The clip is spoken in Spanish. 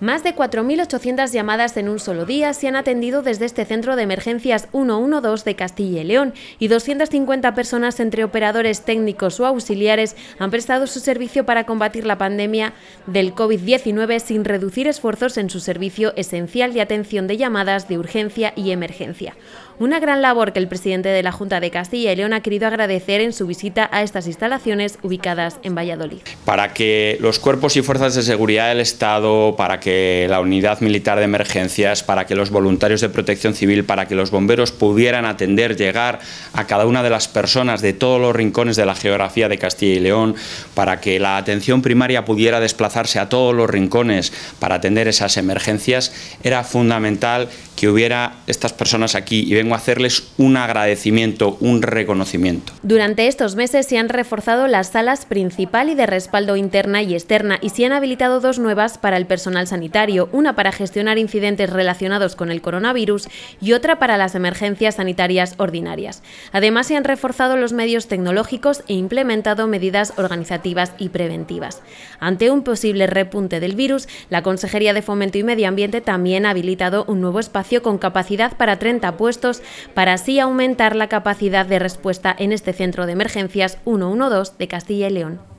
Más de 4.800 llamadas en un solo día se han atendido desde este centro de emergencias 112 de Castilla y León y 250 personas entre operadores técnicos o auxiliares han prestado su servicio para combatir la pandemia del COVID-19 sin reducir esfuerzos en su servicio esencial de atención de llamadas de urgencia y emergencia. Una gran labor que el presidente de la Junta de Castilla y León ha querido agradecer en su visita a estas instalaciones ubicadas en Valladolid. Para que los cuerpos y fuerzas de seguridad del Estado, para que la unidad militar de emergencias, para que los voluntarios de protección civil, para que los bomberos pudieran atender, llegar a cada una de las personas de todos los rincones de la geografía de Castilla y León, para que la atención primaria pudiera desplazarse a todos los rincones para atender esas emergencias, era fundamental que hubiera estas personas aquí y vengo a hacerles un agradecimiento, un reconocimiento. Durante estos meses se han reforzado las salas principal y de respaldo interna y externa y se han habilitado dos nuevas para el personal sanitario, una para gestionar incidentes relacionados con el coronavirus y otra para las emergencias sanitarias ordinarias. Además se han reforzado los medios tecnológicos e implementado medidas organizativas y preventivas. Ante un posible repunte del virus, la Consejería de Fomento y Medio Ambiente también ha habilitado un nuevo espacio con capacidad para 30 puestos para así aumentar la capacidad de respuesta en este centro de emergencias 112 de Castilla y León.